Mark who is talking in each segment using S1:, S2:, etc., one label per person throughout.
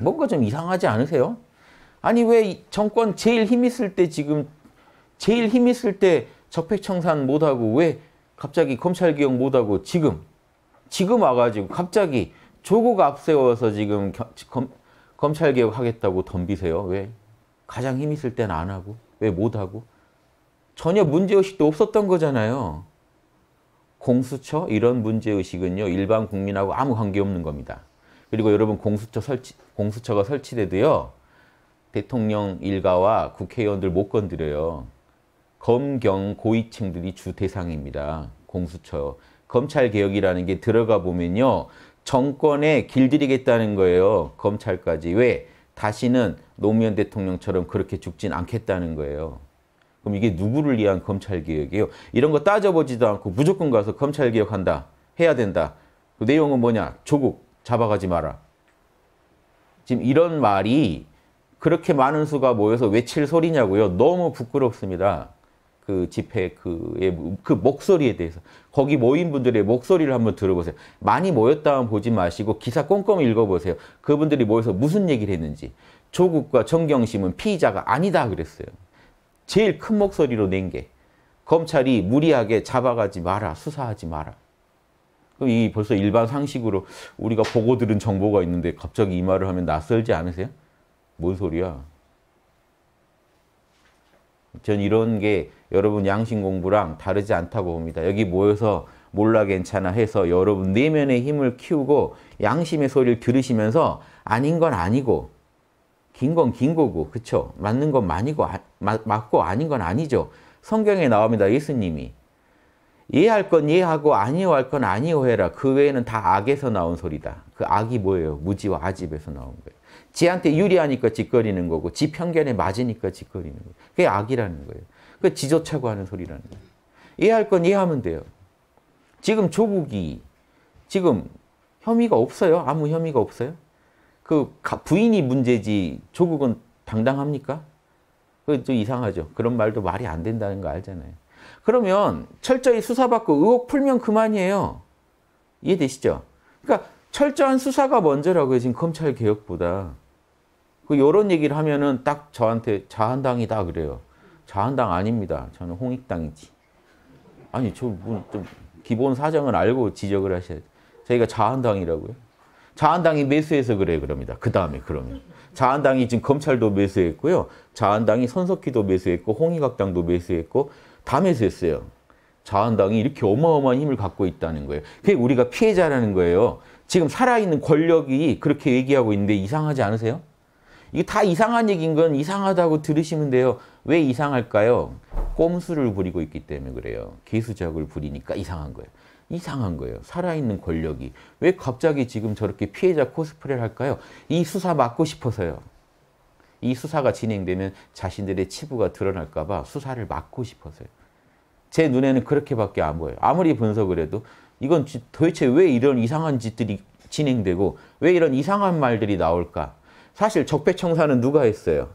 S1: 뭔가 좀 이상하지 않으세요? 아니 왜 정권 제일 힘 있을 때 지금 제일 힘 있을 때 적폐청산 못하고 왜 갑자기 검찰개혁 못하고 지금 지금 와가지고 갑자기 조국 앞세워서 지금 검, 검찰개혁 하겠다고 덤비세요. 왜? 가장 힘 있을 때는 안 하고 왜 못하고 전혀 문제의식도 없었던 거잖아요. 공수처 이런 문제의식은요 일반 국민하고 아무 관계없는 겁니다. 그리고 여러분 공수처 설치, 공수처가 설치돼도요. 대통령 일가와 국회의원들 못 건드려요. 검경 고위층들이 주 대상입니다. 공수처. 검찰개혁이라는 게 들어가 보면요. 정권에 길들이겠다는 거예요. 검찰까지. 왜? 다시는 노무현 대통령처럼 그렇게 죽진 않겠다는 거예요. 그럼 이게 누구를 위한 검찰개혁이에요? 이런 거 따져보지도 않고 무조건 가서 검찰개혁한다. 해야 된다. 그 내용은 뭐냐? 조국. 잡아가지 마라. 지금 이런 말이 그렇게 많은 수가 모여서 외칠 소리냐고요. 너무 부끄럽습니다. 그 집회 그의 그 목소리에 대해서 거기 모인 분들의 목소리를 한번 들어보세요. 많이 모였다면 보지 마시고 기사 꼼꼼히 읽어보세요. 그분들이 모여서 무슨 얘기를 했는지 조국과 정경심은 피의자가 아니다 그랬어요. 제일 큰 목소리로 낸게 검찰이 무리하게 잡아가지 마라 수사하지 마라. 그럼 이 벌써 일반 상식으로 우리가 보고 들은 정보가 있는데 갑자기 이 말을 하면 낯설지 않으세요? 뭔 소리야? 전 이런 게 여러분 양심 공부랑 다르지 않다고 봅니다. 여기 모여서 몰라 괜찮아 해서 여러분 내면의 힘을 키우고 양심의 소리를 들으시면서 아닌 건 아니고 긴 건 긴 거고 그쵸? 맞는 건 맞고, 아, 맞고 아닌 건 아니죠. 성경에 나옵니다. 예수님이. 이해할 건 이해하고 아니오할 건아니오 해라. 그 외에는 다 악에서 나온 소리다. 그 악이 뭐예요? 무지와 아집에서 나온 거예요. 지한테 유리하니까 짓거리는 거고 지 편견에 맞으니까 짓거리는 거예요. 그게 악이라는 거예요. 그 지조차고 하는 소리라는 거예요. 이해할 건 이해하면 돼요. 지금 조국이 지금 혐의가 없어요. 아무 혐의가 없어요. 그 부인이 문제지 조국은 당당합니까? 그 좀 이상하죠. 그런 말도 말이 안 된다는 거 알잖아요. 그러면 철저히 수사받고 의혹 풀면 그만이에요. 이해되시죠? 그러니까 철저한 수사가 먼저라고요. 지금 검찰 개혁보다. 그 요런 얘기를 하면은 딱 저한테 자한당이다 그래요. 자한당 아닙니다. 저는 홍익당이지. 아니 저좀 기본 사정을 알고 지적을 하셔야 돼 저희가 자한당이라고요. 자한당이 매수해서 그래 그럽니다. 그 다음에 그러면. 자한당이 지금 검찰도 매수했고요. 자한당이 선석희도 매수했고 홍익학당도 매수했고 담에서 했어요. 자한당이 이렇게 어마어마한 힘을 갖고 있다는 거예요. 그게 우리가 피해자라는 거예요. 지금 살아있는 권력이 그렇게 얘기하고 있는데 이상하지 않으세요? 이게 다 이상한 얘기인 건 이상하다고 들으시면 돼요. 왜 이상할까요? 꼼수를 부리고 있기 때문에 그래요. 개수작을 부리니까 이상한 거예요. 이상한 거예요. 살아있는 권력이. 왜 갑자기 지금 저렇게 피해자 코스프레를 할까요? 이 수사 막고 싶어서요. 이 수사가 진행되면 자신들의 치부가 드러날까 봐 수사를 막고 싶어서요. 제 눈에는 그렇게밖에 안 보여요. 아무리 분석을 해도 이건 도대체 왜 이런 이상한 짓들이 진행되고 왜 이런 이상한 말들이 나올까? 사실 적폐청산은 누가 했어요?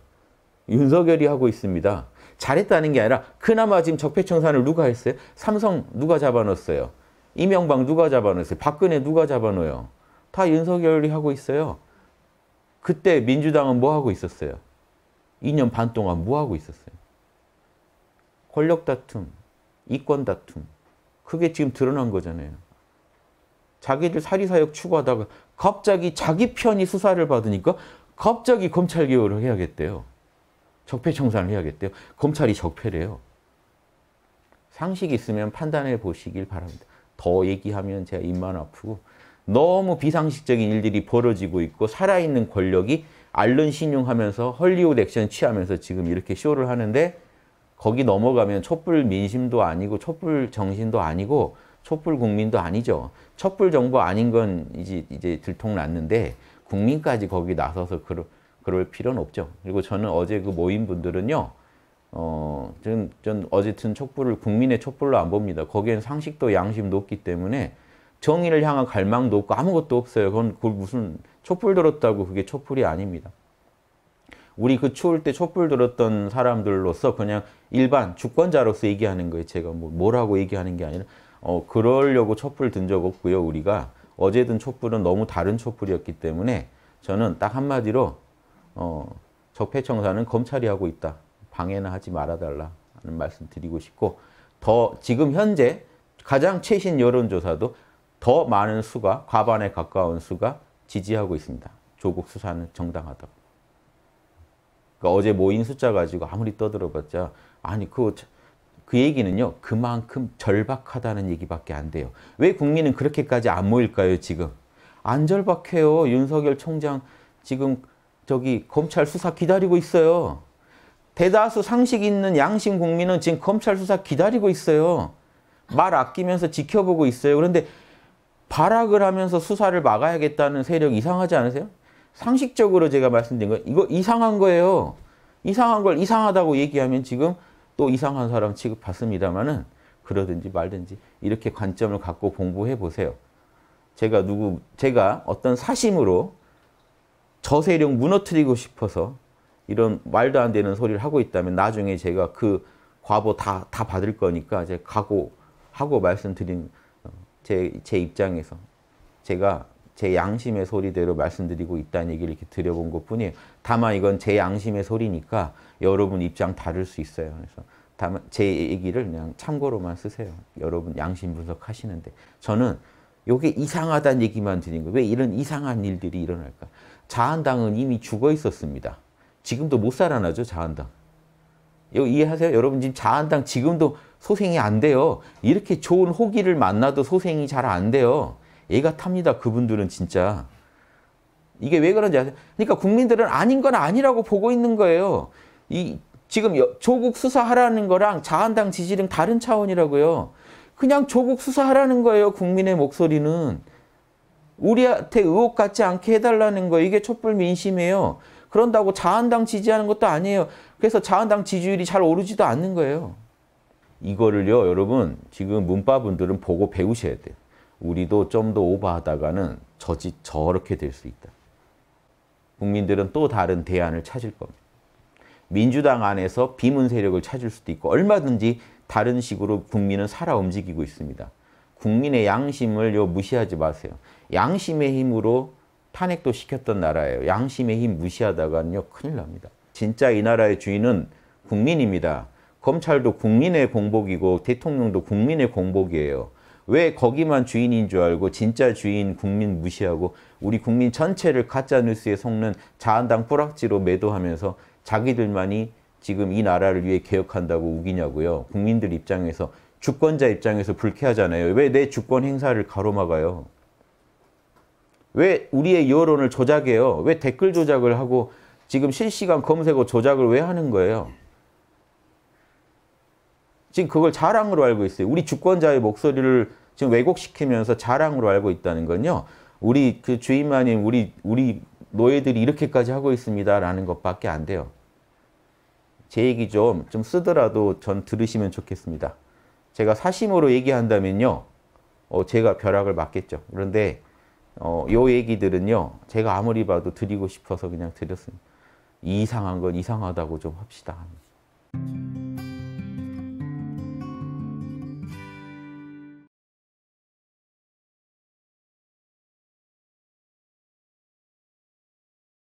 S1: 윤석열이 하고 있습니다. 잘했다는 게 아니라 그나마 지금 적폐청산을 누가 했어요? 삼성 누가 잡아넣었어요? 이명박 누가 잡아넣었어요? 박근혜 누가 잡아넣어요? 다 윤석열이 하고 있어요. 그때 민주당은 뭐 하고 있었어요? 2년 반 동안 뭐 하고 있었어요? 권력 다툼, 이권 다툼. 그게 지금 드러난 거잖아요. 자기들 사리사욕 추구하다가 갑자기 자기 편이 수사를 받으니까 갑자기 검찰 개혁을 해야겠대요. 적폐청산을 해야겠대요. 검찰이 적폐래요. 상식 있으면 판단해 보시길 바랍니다. 더 얘기하면 제가 입만 아프고 너무 비상식적인 일들이 벌어지고 있고 살아있는 권력이 알른 신용하면서 헐리우드 액션 취하면서 지금 이렇게 쇼를 하는데 거기 넘어가면 촛불 민심도 아니고 촛불 정신도 아니고 촛불 국민도 아니죠. 촛불 정부 아닌 건 이제, 이제 들통났는데 국민까지 거기 나서서 그러, 그럴 필요는 없죠. 그리고 저는 어제 그 모인 분들은요. 어, 전, 전 어쨌든 촛불을 국민의 촛불로 안 봅니다. 거기엔 상식도 양심도 없기 때문에 정의를 향한 갈망도 없고 아무것도 없어요. 그건 그 무슨 촛불 들었다고 그게 촛불이 아닙니다. 우리 그 추울 때 촛불 들었던 사람들로서 그냥 일반 주권자로서 얘기하는 거예요. 제가 뭐 뭐라고 얘기하는 게 아니라 어 그러려고 촛불 든 적 없고요. 우리가 어제 든 촛불은 너무 다른 촛불이었기 때문에 저는 딱 한마디로 어적폐청사는 검찰이 하고 있다. 방해나 하지 말아달라 하는 말씀 드리고 싶고 더 지금 현재 가장 최신 여론조사도 더 많은 수가 과반에 가까운 수가 지지하고 있습니다. 조국 수사는 정당하다고. 그러니까 어제 모인 숫자 가지고 아무리 떠들어봤자 아니 그, 그 얘기는요. 그만큼 절박하다는 얘기밖에 안 돼요. 왜 국민은 그렇게까지 안 모일까요 지금? 안 절박해요. 윤석열 총장 지금 저기 검찰 수사 기다리고 있어요. 대다수 상식 있는 양심 국민은 지금 검찰 수사 기다리고 있어요. 말 아끼면서 지켜보고 있어요. 그런데 발악을 하면서 수사를 막아야겠다는 세력 이상하지 않으세요? 상식적으로 제가 말씀드린 건 이거 이상한 거예요. 이상한 걸 이상하다고 얘기하면 지금 또 이상한 사람 취급받습니다마는 그러든지 말든지 이렇게 관점을 갖고 공부해 보세요. 제가 누구 제가 어떤 사심으로 저세력 무너뜨리고 싶어서 이런 말도 안 되는 소리를 하고 있다면 나중에 제가 그 과보 다, 다 받을 거니까 제 각오하고 말씀드린 어, 제, 제 입장에서 제가 제 양심의 소리대로 말씀드리고 있다는 얘기를 이렇게 드려본 것 뿐이에요. 다만 이건 제 양심의 소리니까 여러분 입장 다를 수 있어요. 그래서 다만 제 얘기를 그냥 참고로만 쓰세요. 여러분 양심 분석하시는데. 저는 이게 이상하다는 얘기만 드린 거예요. 왜 이런 이상한 일들이 일어날까? 자한당은 이미 죽어 있었습니다. 지금도 못 살아나죠, 자한당. 이거 이해하세요? 여러분 지금 자한당 지금도 소생이 안 돼요. 이렇게 좋은 호기를 만나도 소생이 잘 안 돼요. 애가 탑니다. 그분들은 진짜. 이게 왜 그런지 아세요? 그러니까 국민들은 아닌 건 아니라고 보고 있는 거예요. 이 지금 조국 수사하라는 거랑 자한당 지지는 다른 차원이라고요. 그냥 조국 수사하라는 거예요. 국민의 목소리는. 우리한테 의혹 같지 않게 해달라는 거예요. 이게 촛불 민심이에요. 그런다고 자한당 지지하는 것도 아니에요. 그래서 자한당 지지율이 잘 오르지도 않는 거예요. 이거를요, 여러분, 지금 문과분들은 보고 배우셔야 돼요. 우리도 좀 더 오버하다가는 저지 저렇게 될 수 있다. 국민들은 또 다른 대안을 찾을 겁니다. 민주당 안에서 비문 세력을 찾을 수도 있고 얼마든지 다른 식으로 국민은 살아 움직이고 있습니다. 국민의 양심을 요 무시하지 마세요. 양심의 힘으로 탄핵도 시켰던 나라예요. 양심의 힘 무시하다가는요 큰일 납니다. 진짜 이 나라의 주인은 국민입니다. 검찰도 국민의 공복이고 대통령도 국민의 공복이에요. 왜 거기만 주인인 줄 알고 진짜 주인 국민 무시하고 우리 국민 전체를 가짜뉴스에 속는 자한당 뿌락지로 매도하면서 자기들만이 지금 이 나라를 위해 개혁한다고 우기냐고요. 국민들 입장에서 주권자 입장에서 불쾌하잖아요. 왜 내 주권 행사를 가로막아요? 왜 우리의 여론을 조작해요? 왜 댓글 조작을 하고 지금 실시간 검색어 조작을 왜 하는 거예요? 지금 그걸 자랑으로 알고 있어요. 우리 주권자의 목소리를 지금 왜곡시키면서 자랑으로 알고 있다는 건요. 우리 그 주임 아닌 우리 우리 노예들이 이렇게까지 하고 있습니다라는 것밖에 안 돼요. 제 얘기 좀 좀 쓰더라도 전 들으시면 좋겠습니다. 제가 사심으로 얘기한다면요. 어, 제가 벼락을 맞겠죠. 그런데 어, 요 얘기들은요. 제가 아무리 봐도 드리고 싶어서 그냥 드렸습니다. 이상한 건 이상하다고 좀 합시다.